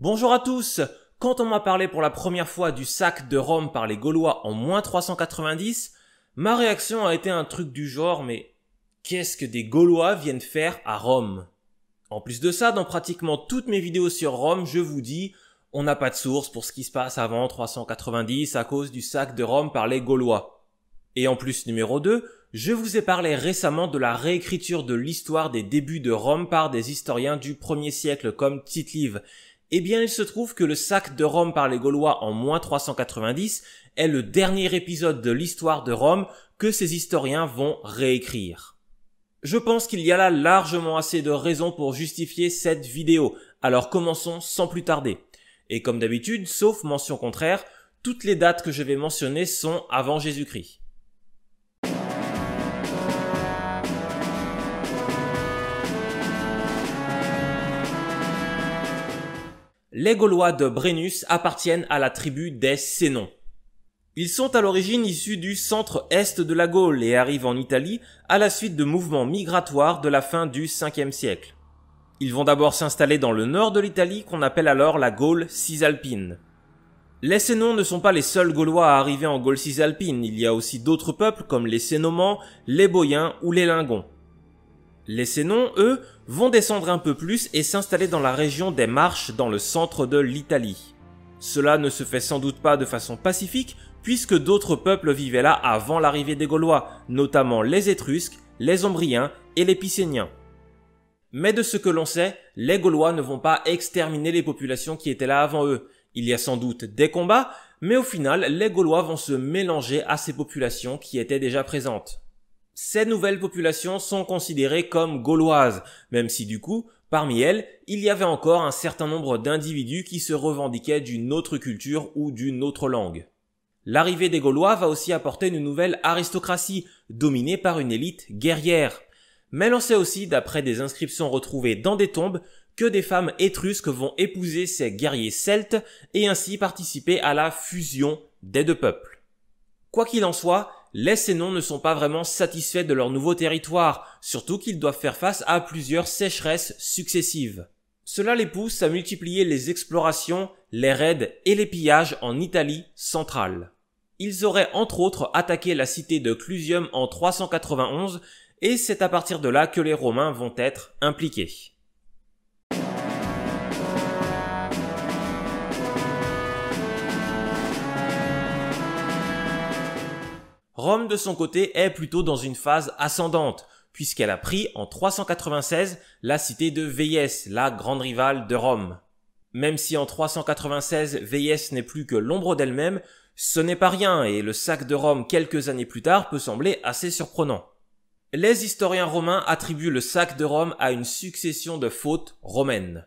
Bonjour à tous Quand on m'a parlé pour la première fois du sac de Rome par les Gaulois en moins 390, ma réaction a été un truc du genre mais qu'est-ce que des Gaulois viennent faire à Rome En plus de ça, dans pratiquement toutes mes vidéos sur Rome, je vous dis on n'a pas de source pour ce qui se passe avant 390 à cause du sac de Rome par les Gaulois. Et en plus numéro 2, je vous ai parlé récemment de la réécriture de l'histoire des débuts de Rome par des historiens du 1er siècle comme Titlive. Eh bien, il se trouve que le sac de Rome par les Gaulois en moins 390 est le dernier épisode de l'histoire de Rome que ces historiens vont réécrire. Je pense qu'il y a là largement assez de raisons pour justifier cette vidéo, alors commençons sans plus tarder. Et comme d'habitude, sauf mention contraire, toutes les dates que je vais mentionner sont avant Jésus-Christ. Les Gaulois de Brennus appartiennent à la tribu des Sénons. Ils sont à l'origine issus du centre-est de la Gaule et arrivent en Italie à la suite de mouvements migratoires de la fin du 5e siècle. Ils vont d'abord s'installer dans le nord de l'Italie qu'on appelle alors la Gaule cisalpine. Les Sénons ne sont pas les seuls Gaulois à arriver en Gaule cisalpine, il y a aussi d'autres peuples comme les Sénomans, les Boyens ou les Lingons. Les Sénons, eux, vont descendre un peu plus et s'installer dans la région des Marches dans le centre de l'Italie. Cela ne se fait sans doute pas de façon pacifique puisque d'autres peuples vivaient là avant l'arrivée des Gaulois, notamment les Étrusques, les Ombriens et les Picéniens. Mais de ce que l'on sait, les Gaulois ne vont pas exterminer les populations qui étaient là avant eux. Il y a sans doute des combats, mais au final, les Gaulois vont se mélanger à ces populations qui étaient déjà présentes ces nouvelles populations sont considérées comme gauloises, même si du coup, parmi elles, il y avait encore un certain nombre d'individus qui se revendiquaient d'une autre culture ou d'une autre langue. L'arrivée des Gaulois va aussi apporter une nouvelle aristocratie, dominée par une élite guerrière. Mais l'on sait aussi, d'après des inscriptions retrouvées dans des tombes, que des femmes étrusques vont épouser ces guerriers celtes et ainsi participer à la fusion des deux peuples. Quoi qu'il en soit, les Sénons ne sont pas vraiment satisfaits de leur nouveau territoire, surtout qu'ils doivent faire face à plusieurs sécheresses successives. Cela les pousse à multiplier les explorations, les raids et les pillages en Italie centrale. Ils auraient entre autres attaqué la cité de Clusium en 391 et c'est à partir de là que les Romains vont être impliqués. Rome de son côté est plutôt dans une phase ascendante, puisqu'elle a pris en 396 la cité de Veillès, la grande rivale de Rome. Même si en 396 Veillès n'est plus que l'ombre d'elle-même, ce n'est pas rien et le sac de Rome quelques années plus tard peut sembler assez surprenant. Les historiens romains attribuent le sac de Rome à une succession de fautes romaines.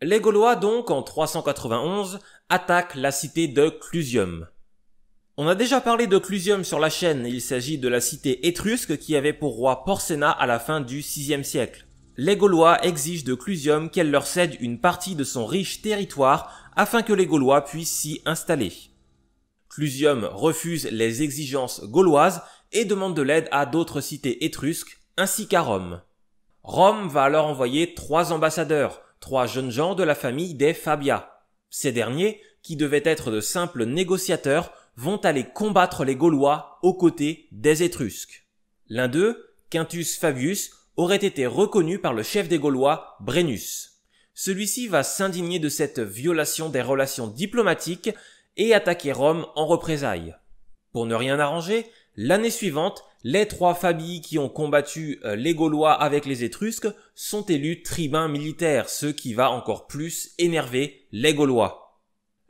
Les Gaulois donc en 391 attaquent la cité de Clusium. On a déjà parlé de Clusium sur la chaîne, il s'agit de la cité étrusque qui avait pour roi Porcena à la fin du VIe siècle. Les Gaulois exigent de Clusium qu'elle leur cède une partie de son riche territoire afin que les Gaulois puissent s'y installer. Clusium refuse les exigences gauloises et demande de l'aide à d'autres cités étrusques, ainsi qu'à Rome. Rome va alors envoyer trois ambassadeurs, trois jeunes gens de la famille des Fabia. Ces derniers, qui devaient être de simples négociateurs, vont aller combattre les Gaulois aux côtés des Étrusques. L'un d'eux, Quintus Fabius, aurait été reconnu par le chef des Gaulois, Brennus. Celui-ci va s'indigner de cette violation des relations diplomatiques et attaquer Rome en représailles. Pour ne rien arranger, l'année suivante, les trois familles qui ont combattu euh, les Gaulois avec les Étrusques sont élus tribuns militaires, ce qui va encore plus énerver les Gaulois.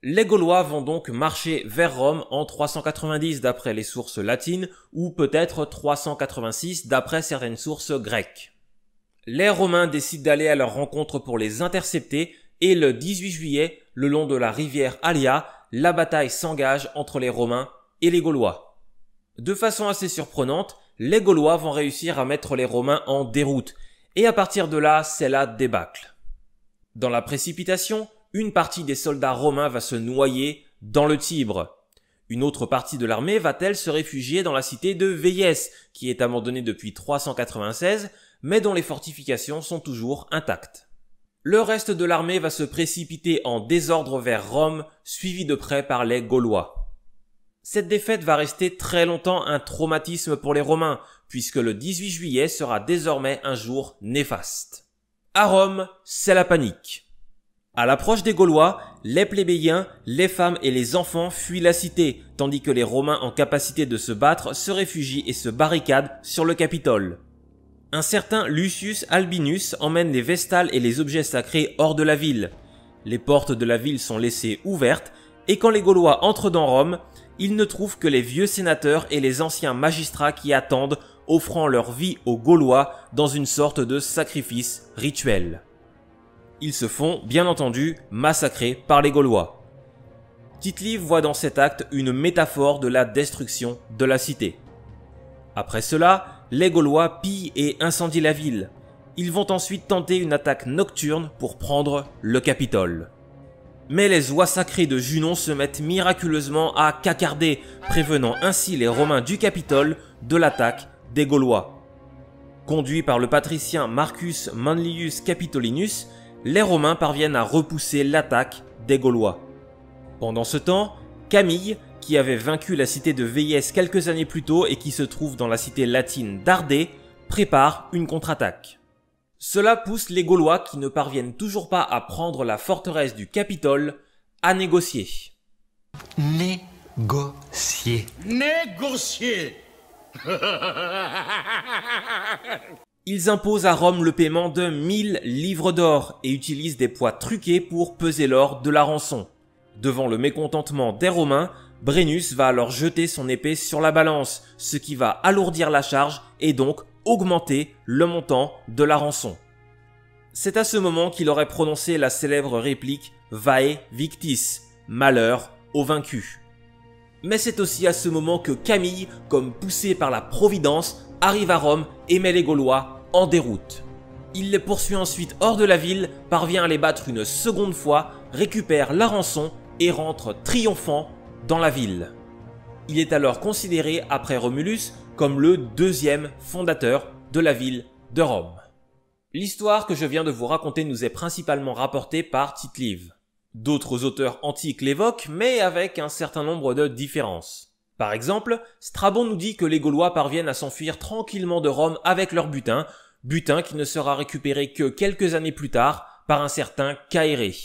Les Gaulois vont donc marcher vers Rome en 390 d'après les sources latines ou peut-être 386 d'après certaines sources grecques. Les Romains décident d'aller à leur rencontre pour les intercepter et le 18 juillet, le long de la rivière Alia, la bataille s'engage entre les Romains et les Gaulois. De façon assez surprenante, les Gaulois vont réussir à mettre les Romains en déroute et à partir de là, c'est la débâcle. Dans la précipitation, une partie des soldats romains va se noyer dans le Tibre. Une autre partie de l'armée va-t-elle se réfugier dans la cité de Veillès, qui est abandonnée depuis 396, mais dont les fortifications sont toujours intactes. Le reste de l'armée va se précipiter en désordre vers Rome, suivi de près par les Gaulois. Cette défaite va rester très longtemps un traumatisme pour les Romains, puisque le 18 juillet sera désormais un jour néfaste. À Rome, c'est la panique. À l'approche des Gaulois, les plébéiens, les femmes et les enfants fuient la cité, tandis que les Romains en capacité de se battre se réfugient et se barricadent sur le Capitole. Un certain Lucius Albinus emmène les vestales et les objets sacrés hors de la ville. Les portes de la ville sont laissées ouvertes, et quand les Gaulois entrent dans Rome, ils ne trouvent que les vieux sénateurs et les anciens magistrats qui attendent, offrant leur vie aux Gaulois dans une sorte de sacrifice rituel. Ils se font, bien entendu, massacrer par les Gaulois. Titli voit dans cet acte une métaphore de la destruction de la cité. Après cela, les Gaulois pillent et incendient la ville. Ils vont ensuite tenter une attaque nocturne pour prendre le Capitole. Mais les oies sacrées de Junon se mettent miraculeusement à cacarder, prévenant ainsi les Romains du Capitole de l'attaque des Gaulois. Conduit par le patricien Marcus Manlius Capitolinus, les Romains parviennent à repousser l'attaque des Gaulois. Pendant ce temps, Camille, qui avait vaincu la cité de Veillès quelques années plus tôt et qui se trouve dans la cité latine d'Ardée, prépare une contre-attaque. Cela pousse les Gaulois qui ne parviennent toujours pas à prendre la forteresse du Capitole à négocier. Négocier. Négocier Ils imposent à Rome le paiement de 1000 livres d'or et utilisent des poids truqués pour peser l'or de la rançon. Devant le mécontentement des Romains, Brennus va alors jeter son épée sur la balance, ce qui va alourdir la charge et donc augmenter le montant de la rançon. C'est à ce moment qu'il aurait prononcé la célèbre réplique Vae Victis, malheur aux vaincus. Mais c'est aussi à ce moment que Camille, comme poussé par la Providence, arrive à Rome et met les Gaulois en déroute. Il les poursuit ensuite hors de la ville, parvient à les battre une seconde fois, récupère la rançon et rentre triomphant dans la ville. Il est alors considéré, après Romulus, comme le deuxième fondateur de la ville de Rome. L'histoire que je viens de vous raconter nous est principalement rapportée par tite D'autres auteurs antiques l'évoquent, mais avec un certain nombre de différences. Par exemple, Strabon nous dit que les Gaulois parviennent à s'enfuir tranquillement de Rome avec leur butin, butin qui ne sera récupéré que quelques années plus tard par un certain Caéré.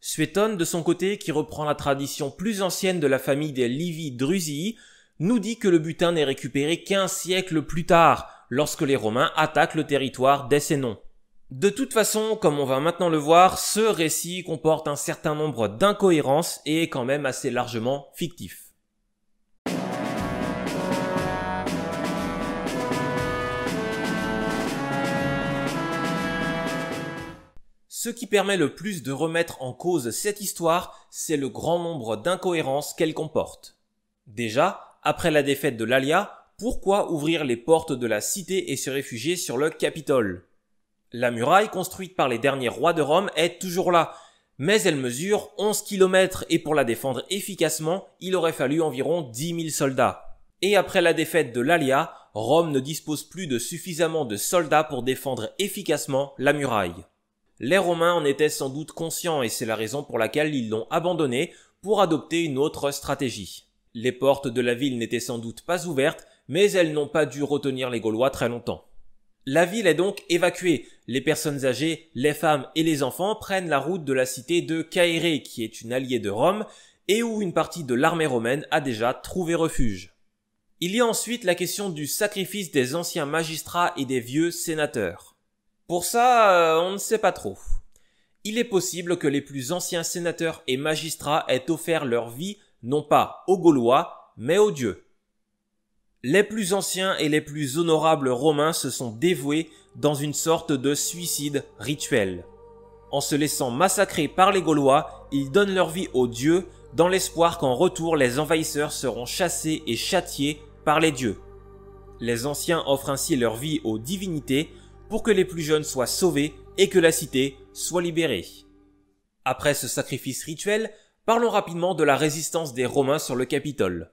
Sueton, de son côté, qui reprend la tradition plus ancienne de la famille des Livy Drusi, nous dit que le butin n'est récupéré qu'un siècle plus tard, lorsque les Romains attaquent le territoire d'Essénon. De toute façon, comme on va maintenant le voir, ce récit comporte un certain nombre d'incohérences et est quand même assez largement fictif. Ce qui permet le plus de remettre en cause cette histoire, c'est le grand nombre d'incohérences qu'elle comporte. Déjà, après la défaite de l'Alia, pourquoi ouvrir les portes de la cité et se réfugier sur le Capitole La muraille construite par les derniers rois de Rome est toujours là, mais elle mesure 11 km et pour la défendre efficacement, il aurait fallu environ 10 000 soldats. Et après la défaite de l'Alia, Rome ne dispose plus de suffisamment de soldats pour défendre efficacement la muraille. Les Romains en étaient sans doute conscients et c'est la raison pour laquelle ils l'ont abandonné pour adopter une autre stratégie. Les portes de la ville n'étaient sans doute pas ouvertes, mais elles n'ont pas dû retenir les Gaulois très longtemps. La ville est donc évacuée. Les personnes âgées, les femmes et les enfants prennent la route de la cité de Caéré, qui est une alliée de Rome, et où une partie de l'armée romaine a déjà trouvé refuge. Il y a ensuite la question du sacrifice des anciens magistrats et des vieux sénateurs. Pour ça, euh, on ne sait pas trop. Il est possible que les plus anciens sénateurs et magistrats aient offert leur vie non pas aux Gaulois, mais aux dieux. Les plus anciens et les plus honorables Romains se sont dévoués dans une sorte de suicide rituel. En se laissant massacrer par les Gaulois, ils donnent leur vie aux dieux dans l'espoir qu'en retour les envahisseurs seront chassés et châtiés par les dieux. Les anciens offrent ainsi leur vie aux divinités pour que les plus jeunes soient sauvés et que la cité soit libérée. Après ce sacrifice rituel, parlons rapidement de la résistance des Romains sur le Capitole.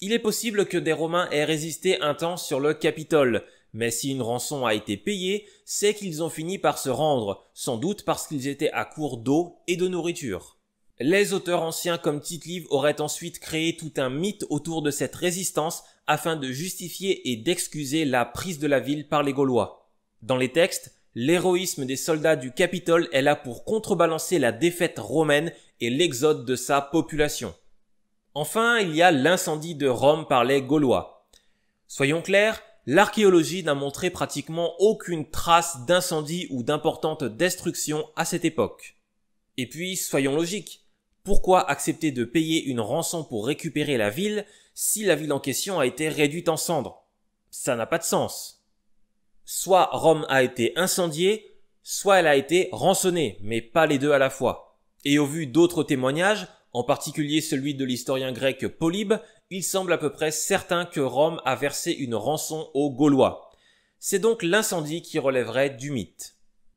Il est possible que des Romains aient résisté un temps sur le Capitole, mais si une rançon a été payée, c'est qu'ils ont fini par se rendre, sans doute parce qu'ils étaient à court d'eau et de nourriture. Les auteurs anciens comme tite auraient ensuite créé tout un mythe autour de cette résistance afin de justifier et d'excuser la prise de la ville par les Gaulois. Dans les textes, l'héroïsme des soldats du Capitole est là pour contrebalancer la défaite romaine et l'exode de sa population. Enfin, il y a l'incendie de Rome par les Gaulois. Soyons clairs, l'archéologie n'a montré pratiquement aucune trace d'incendie ou d'importante destruction à cette époque. Et puis, soyons logiques. Pourquoi accepter de payer une rançon pour récupérer la ville si la ville en question a été réduite en cendres Ça n'a pas de sens soit Rome a été incendiée, soit elle a été rançonnée, mais pas les deux à la fois. Et au vu d'autres témoignages, en particulier celui de l'historien grec Polybe, il semble à peu près certain que Rome a versé une rançon aux Gaulois. C'est donc l'incendie qui relèverait du mythe.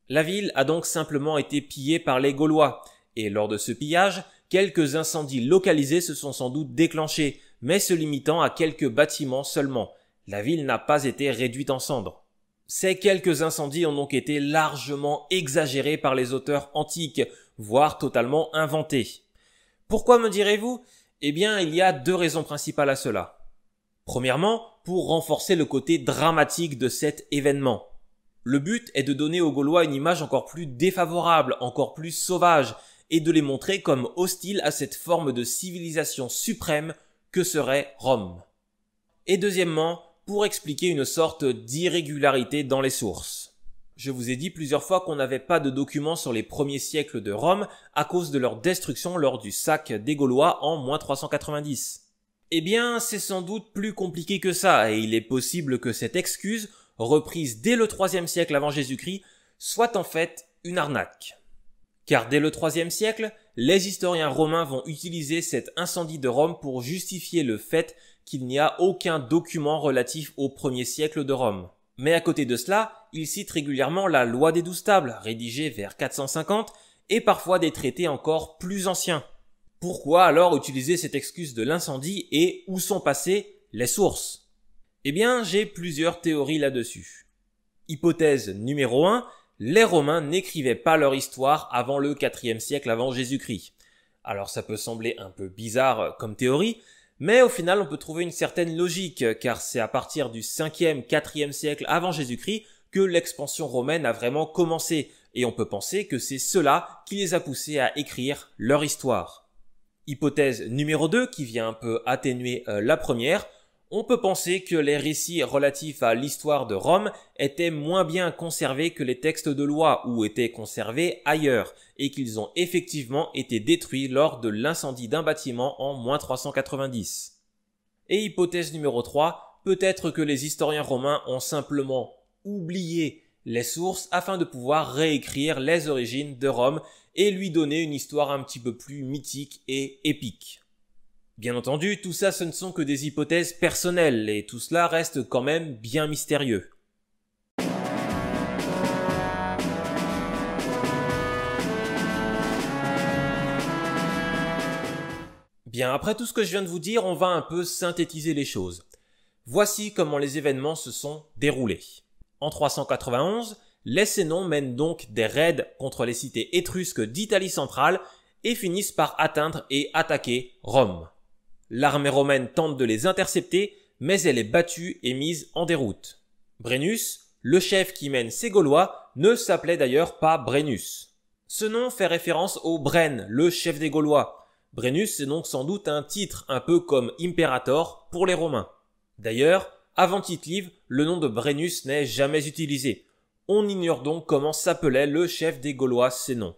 La ville a donc simplement été pillée par les Gaulois, et lors de ce pillage, quelques incendies localisés se sont sans doute déclenchés, mais se limitant à quelques bâtiments seulement. La ville n'a pas été réduite en cendres. Ces quelques incendies ont donc été largement exagérés par les auteurs antiques, voire totalement inventés. Pourquoi me direz-vous Eh bien, il y a deux raisons principales à cela. Premièrement, pour renforcer le côté dramatique de cet événement. Le but est de donner aux Gaulois une image encore plus défavorable, encore plus sauvage, et de les montrer comme hostiles à cette forme de civilisation suprême que serait Rome. Et deuxièmement, pour expliquer une sorte d'irrégularité dans les sources. Je vous ai dit plusieurs fois qu'on n'avait pas de documents sur les premiers siècles de Rome à cause de leur destruction lors du sac des Gaulois en 390. Eh bien, c'est sans doute plus compliqué que ça, et il est possible que cette excuse, reprise dès le 3 siècle avant Jésus-Christ, soit en fait une arnaque. Car dès le 3 siècle, les historiens romains vont utiliser cet incendie de Rome pour justifier le fait qu'il n'y a aucun document relatif au premier siècle de Rome. Mais à côté de cela, il cite régulièrement la loi des douze tables, rédigée vers 450, et parfois des traités encore plus anciens. Pourquoi alors utiliser cette excuse de l'incendie et où sont passées les sources Eh bien, j'ai plusieurs théories là-dessus. Hypothèse numéro 1, les Romains n'écrivaient pas leur histoire avant le 4e siècle avant Jésus-Christ. Alors ça peut sembler un peu bizarre comme théorie, mais au final, on peut trouver une certaine logique, car c'est à partir du 5e, 4e siècle avant Jésus-Christ que l'expansion romaine a vraiment commencé, et on peut penser que c'est cela qui les a poussés à écrire leur histoire. Hypothèse numéro 2, qui vient un peu atténuer euh, la première, on peut penser que les récits relatifs à l'histoire de Rome étaient moins bien conservés que les textes de loi ou étaient conservés ailleurs, et qu'ils ont effectivement été détruits lors de l'incendie d'un bâtiment en moins 390. Et hypothèse numéro 3, peut-être que les historiens romains ont simplement oublié les sources afin de pouvoir réécrire les origines de Rome et lui donner une histoire un petit peu plus mythique et épique. Bien entendu, tout ça ce ne sont que des hypothèses personnelles et tout cela reste quand même bien mystérieux. Bien, après tout ce que je viens de vous dire, on va un peu synthétiser les choses. Voici comment les événements se sont déroulés. En 391, les Sénons mènent donc des raids contre les cités étrusques d'Italie centrale et finissent par atteindre et attaquer Rome. L'armée romaine tente de les intercepter, mais elle est battue et mise en déroute. Brennus, le chef qui mène ces Gaulois, ne s'appelait d'ailleurs pas Brennus. Ce nom fait référence au Bren, le chef des Gaulois. Brennus est donc sans doute un titre un peu comme imperator pour les Romains. D'ailleurs, avant tite le nom de Brennus n'est jamais utilisé. On ignore donc comment s'appelait le chef des Gaulois ces noms.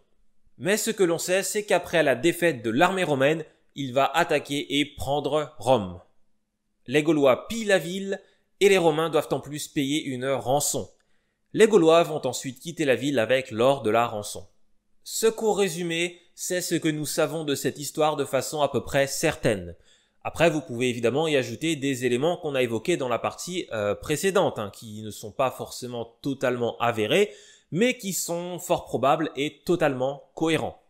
Mais ce que l'on sait, c'est qu'après la défaite de l'armée romaine, il va attaquer et prendre Rome. Les Gaulois pillent la ville et les Romains doivent en plus payer une rançon. Les Gaulois vont ensuite quitter la ville avec l'or de la rançon. Ce court résumé, c'est ce que nous savons de cette histoire de façon à peu près certaine. Après, vous pouvez évidemment y ajouter des éléments qu'on a évoqués dans la partie euh, précédente, hein, qui ne sont pas forcément totalement avérés, mais qui sont fort probables et totalement cohérents.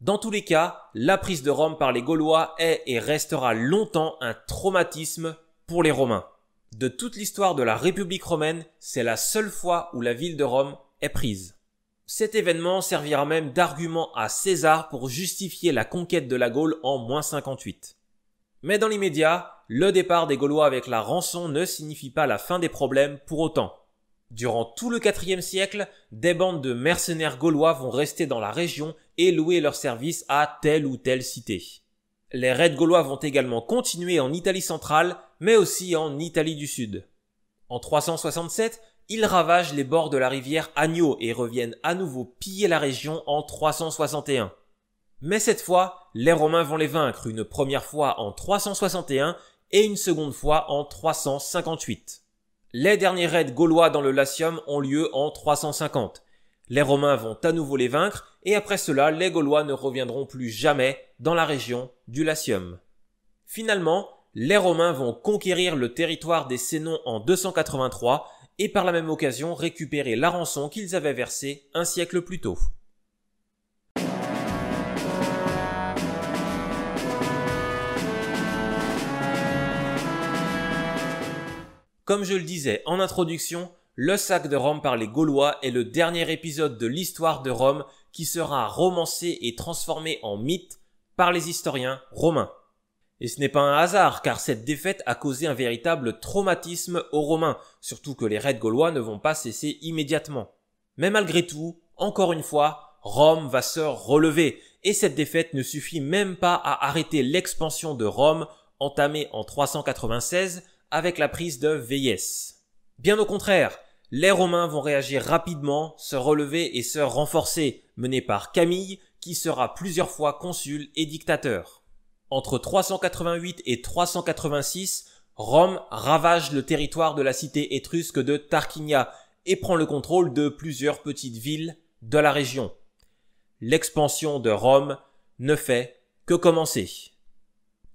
Dans tous les cas, la prise de Rome par les Gaulois est et restera longtemps un traumatisme pour les Romains. De toute l'histoire de la République romaine, c'est la seule fois où la ville de Rome est prise. Cet événement servira même d'argument à César pour justifier la conquête de la Gaule en 58. Mais dans l'immédiat, le départ des Gaulois avec la rançon ne signifie pas la fin des problèmes pour autant. Durant tout le IVe siècle, des bandes de mercenaires gaulois vont rester dans la région et louer leurs services à telle ou telle cité. Les raids gaulois vont également continuer en Italie centrale, mais aussi en Italie du Sud. En 367, ils ravagent les bords de la rivière Agno et reviennent à nouveau piller la région en 361. Mais cette fois, les Romains vont les vaincre une première fois en 361 et une seconde fois en 358. Les derniers raids gaulois dans le Latium ont lieu en 350. Les Romains vont à nouveau les vaincre et après cela, les Gaulois ne reviendront plus jamais dans la région du Latium. Finalement, les Romains vont conquérir le territoire des Sénons en 283 et par la même occasion récupérer la rançon qu'ils avaient versée un siècle plus tôt. Comme je le disais en introduction, le sac de Rome par les Gaulois est le dernier épisode de l'histoire de Rome qui sera romancé et transformé en mythe par les historiens romains. Et ce n'est pas un hasard, car cette défaite a causé un véritable traumatisme aux Romains, surtout que les raids gaulois ne vont pas cesser immédiatement. Mais malgré tout, encore une fois, Rome va se relever, et cette défaite ne suffit même pas à arrêter l'expansion de Rome entamée en 396 avec la prise de veilles Bien au contraire, les Romains vont réagir rapidement, se relever et se renforcer, menés par Camille, qui sera plusieurs fois consul et dictateur. Entre 388 et 386, Rome ravage le territoire de la cité étrusque de Tarquinia et prend le contrôle de plusieurs petites villes de la région. L'expansion de Rome ne fait que commencer.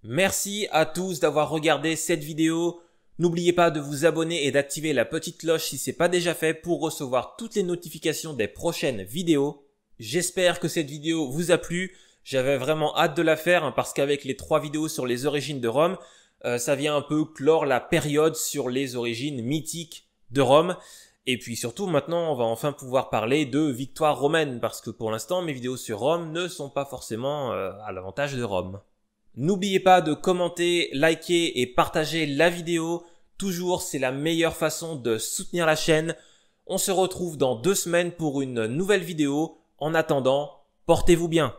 Merci à tous d'avoir regardé cette vidéo. N'oubliez pas de vous abonner et d'activer la petite cloche si c'est pas déjà fait pour recevoir toutes les notifications des prochaines vidéos. J'espère que cette vidéo vous a plu. J'avais vraiment hâte de la faire hein, parce qu'avec les trois vidéos sur les origines de Rome, euh, ça vient un peu clore la période sur les origines mythiques de Rome. Et puis surtout, maintenant, on va enfin pouvoir parler de victoire romaine, parce que pour l'instant, mes vidéos sur Rome ne sont pas forcément euh, à l'avantage de Rome. N'oubliez pas de commenter, liker et partager la vidéo. Toujours, c'est la meilleure façon de soutenir la chaîne. On se retrouve dans deux semaines pour une nouvelle vidéo. En attendant, portez-vous bien.